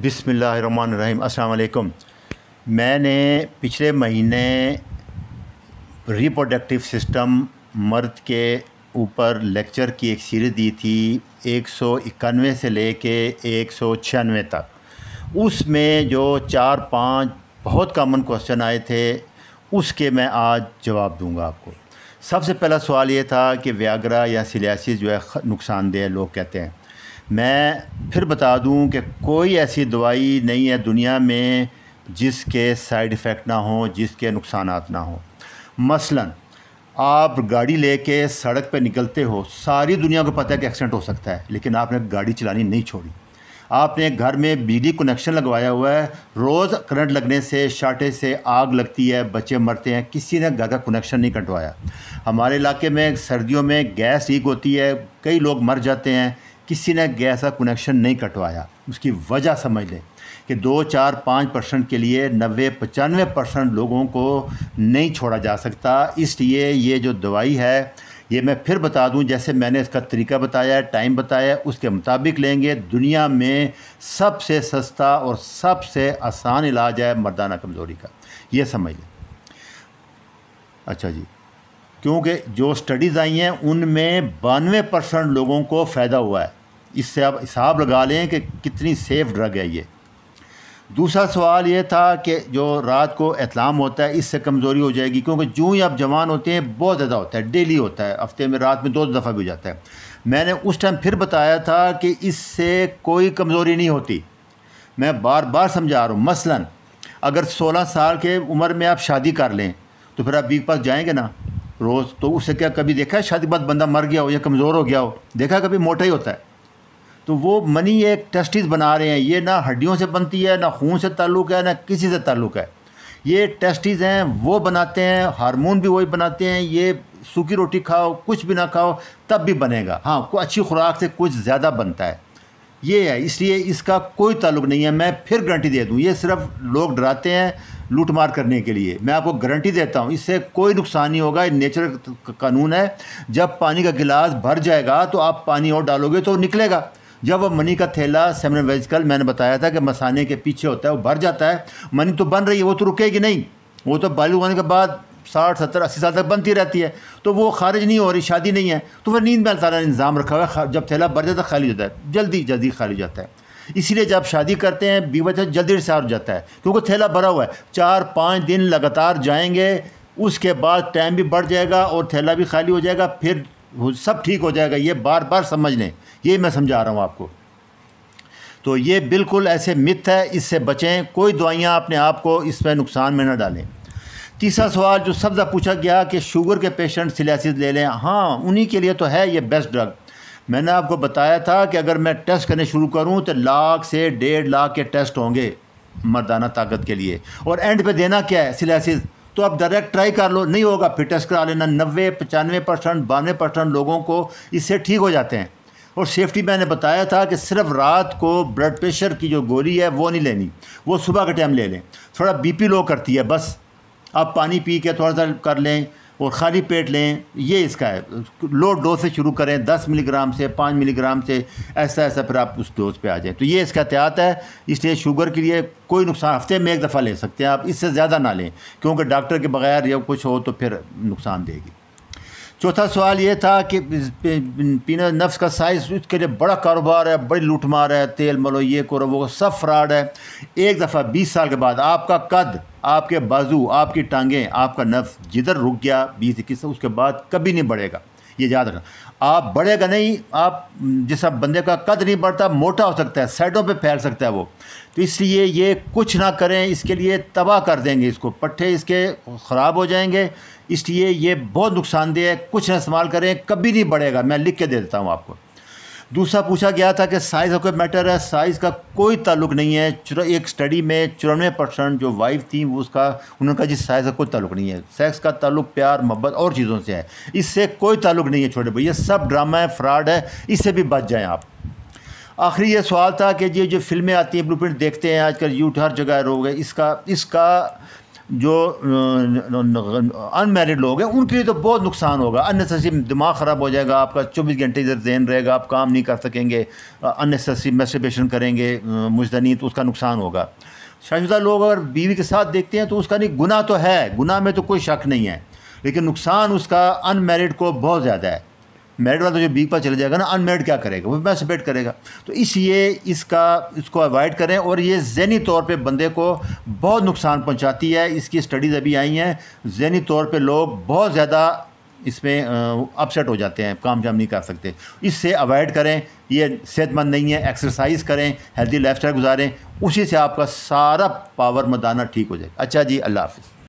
बिसमीम अल्लाम मैंने पिछले महीने रिप्रोडक्टिव सिस्टम मर्द के ऊपर लेक्चर की एक सीरीज़ दी थी एक सौ इक्यानवे से ले एक सौ छियानवे तक उसमें जो चार पांच बहुत कॉमन क्वेश्चन आए थे उसके मैं आज जवाब दूंगा आपको सबसे पहला सवाल ये था कि व्यागरा या सिलियासिस जो है नुकसानदेह लोग कहते हैं मैं फिर बता दूं कि कोई ऐसी दवाई नहीं है दुनिया में जिसके साइड इफ़ेक्ट ना हो जिसके नुकसान ना हो मसलन आप गाड़ी लेके सड़क पर निकलते हो सारी दुनिया को पता है कि एक्सीडेंट हो सकता है लेकिन आपने गाड़ी चलानी नहीं छोड़ी आपने घर में बिजली कनेक्शन लगवाया हुआ है रोज़ करंट लगने से शाटे से आग लगती है बच्चे मरते हैं किसी ने घर का कनेक्शन नहीं कटवाया हमारे इलाके में सर्दियों में गैस लीक होती है कई लोग मर जाते हैं किसी ने गैस का कनेक्शन नहीं कटवाया उसकी वजह समझ लें कि दो चार पाँच परसेंट के लिए नबे पचानवे परसेंट लोगों को नहीं छोड़ा जा सकता इसलिए ये जो दवाई है ये मैं फिर बता दूं जैसे मैंने इसका तरीका बताया टाइम बताया उसके मुताबिक लेंगे दुनिया में सबसे सस्ता और सबसे आसान इलाज है मर्दाना कमज़ोरी का ये समझ लें अच्छा जी क्योंकि जो स्टडीज़ आई हैं उनमें बानवे परसेंट लोगों को फ़ायदा हुआ है इससे आप हिसाब लगा लें कि कितनी सेफ़ ड्रग है ये दूसरा सवाल ये था कि जो रात को एहतलाम होता है इससे कमज़ोरी हो जाएगी क्योंकि जूँ ही आप जवान होते हैं बहुत ज़्यादा होता है डेली होता है हफ़्ते में रात में दो दफ़ा भी हो जाता है मैंने उस टाइम फिर बताया था कि इससे कोई कमज़ोरी नहीं होती मैं बार बार समझा रहा हूँ मसला अगर 16 साल के उम्र में आप शादी कर लें तो फिर आप वीक पास जाएंगे ना रोज़ तो उसे क्या कभी देखा है शादी के बाद बंदा मर गया हो या कमज़ोर हो गया हो देखा कभी मोटा ही होता है तो वो मनी एक टेस्टिस बना रहे हैं ये ना हड्डियों से बनती है ना खून से ताल्लुक़ है ना किसी से ताल्लुक़ है ये टेस्टिस हैं वो बनाते हैं हारमोन भी वही बनाते हैं ये सूखी रोटी खाओ कुछ भी ना खाओ तब भी बनेगा हाँ को अच्छी खुराक से कुछ ज़्यादा बनता है ये है इसलिए इसका कोई ताल्लुक नहीं है मैं फिर गारंटी दे दूँ ये सिर्फ लोग डराते हैं लूटमार करने के लिए मैं आपको गारंटी देता हूँ इससे कोई नुकसान नहीं होगा ये नेचुरल कानून है जब पानी का गिलास भर जाएगा तो आप पानी और डालोगे तो निकलेगा जब वह मनी का थैला सेमिनर वेजिकल मैंने बताया था कि मसाने के पीछे होता है वो भर जाता है मनी तो बन रही है वो तो रुकेगी नहीं वो तो बालू होने के बाद साठ सत्तर अस्सी साल तक बनती रहती है तो वो खारिज नहीं हो रही शादी नहीं है तो वह नींद में अल्लाह ने इंतजाम रखा हुआ है जब थैला भर जाता है खाली जाता है जल्दी जल्दी खाली जाता है इसीलिए जब शादी करते हैं बीवजह जल्दी से हो जाता है क्योंकि थैला भरा हुआ है चार पाँच दिन लगातार जाएंगे उसके बाद टाइम भी बढ़ जाएगा और थैला भी खाली हो जाएगा फिर सब ठीक हो जाएगा ये बार बार समझ लें ये मैं समझा रहा हूँ आपको तो ये बिल्कुल ऐसे मिथ है इससे बचें कोई दवाइयाँ अपने आप को इस पर नुकसान में ना डालें तीसरा सवाल जो सबसे पूछा गया कि शुगर के पेशेंट सिलासिस ले लें हाँ उन्हीं के लिए तो है ये बेस्ट ड्रग मैंने आपको बताया था कि अगर मैं टेस्ट करने शुरू करूं तो लाख से डेढ़ लाख के टेस्ट होंगे मर्दाना ताकत के लिए और एंड पे देना क्या है सिलासिस तो आप डायरेक्ट ट्राई कर लो नहीं होगा फिर टेस्ट करा लेना नब्बे पचानवे परसेंट बानवे परसेंट लोगों को इससे ठीक हो जाते हैं और सेफ्टी मैंने बताया था कि सिर्फ रात को ब्लड प्रेशर की जो गोली है वो नहीं लेनी वो सुबह के टाइम ले लें थोड़ा बी लो करती है बस आप पानी पी के थोड़ा सा कर लें और खाली पेट लें ये इसका है लो डोज से शुरू करें दस मिलीग्राम से पाँच मिलीग्राम से ऐसा ऐसा फिर आप उस डोज पे आ जाएं तो ये इसका एहतियात है इसलिए शुगर के लिए कोई नुकसान हफ्ते में एक दफ़ा ले सकते हैं आप इससे ज़्यादा ना लें क्योंकि डॉक्टर के बगैर जब कुछ हो तो फिर नुकसान देगी चौथा सवाल ये था कि पीना नफ्स का साइज उसके लिए बड़ा कारोबार है बड़ी लूटमार है तेल मलो ये करो वो सब फ्रॉड है एक दफ़ा बीस साल के बाद आपका कद आपके बाजू आपकी टांगें आपका नफ्स जिधर रुक गया बीस इक्कीस उसके बाद कभी नहीं बढ़ेगा ये याद रखना आप बढ़ेगा नहीं आप जिस बंदे का कद नहीं बढ़ता मोटा हो सकता है साइडों पे फैल सकता है वो तो इसलिए ये कुछ ना करें इसके लिए तबाह कर देंगे इसको पट्टे इसके ख़राब हो जाएंगे इसलिए ये बहुत नुकसानदेह है कुछ ना इस्तेमाल करें कभी नहीं बढ़ेगा मैं लिख के दे देता हूँ आपको दूसरा पूछा गया था कि साइज़ ऑफ कोई मैटर है साइज़ का कोई ताल्लुक नहीं है एक स्टडी में चौरानवे परसेंट जो वाइफ थी उसका उन्होंने कहा जी साइज़ का कोई ताल्लुक नहीं है सेक्स का ताल्लुक प्यार मोहब्बत और चीज़ों से है इससे कोई ताल्लुक नहीं है छोटे भैया सब ड्रामा है फ्रॉड है इससे भी बच जाएँ आप आखिरी ये सवाल था कि ये जो फिल्में आती हैं ब्लूप्रिंट देखते हैं आजकल यूथ हर जगह रोग है इसका इसका जो अनमेरिड लोग हैं उनके लिए तो बहुत नुकसान होगा अननेसेसरी दिमाग ख़राब हो जाएगा आपका चौबीस घंटे इधर जहन रहेगा आप काम नहीं कर सकेंगे अननेसेसरी मेस्टिबेशन करेंगे मुजदनी तो उसका नुकसान होगा शाशुदा लोग अगर बीवी के साथ देखते हैं तो उसका नहीं गुनाह तो है गुनाह में तो कोई शक नहीं है लेकिन नुकसान उसका अनमेरिड को बहुत ज़्यादा है मेरिट वाला तो जो बीक पर चले जाएगा ना अनमेरिट क्या करेगा वो मैसिपेट करेगा तो इसलिए इसका इसको अवॉइड करें और ये जहनी तौर पे बंदे को बहुत नुकसान पहुंचाती है इसकी स्टडीज़ अभी आई हैं जहनी तौर पे लोग बहुत ज़्यादा इसमें अपसेट हो जाते हैं काम जाम नहीं कर सकते इससे अवॉइड करें ये सेहतमंद नहीं है एक्सरसाइज करें हेल्दी लाइफ गुजारें उसी से आपका सारा पावर मदाना ठीक हो जाएगा अच्छा जी अल्लाह हाफिज़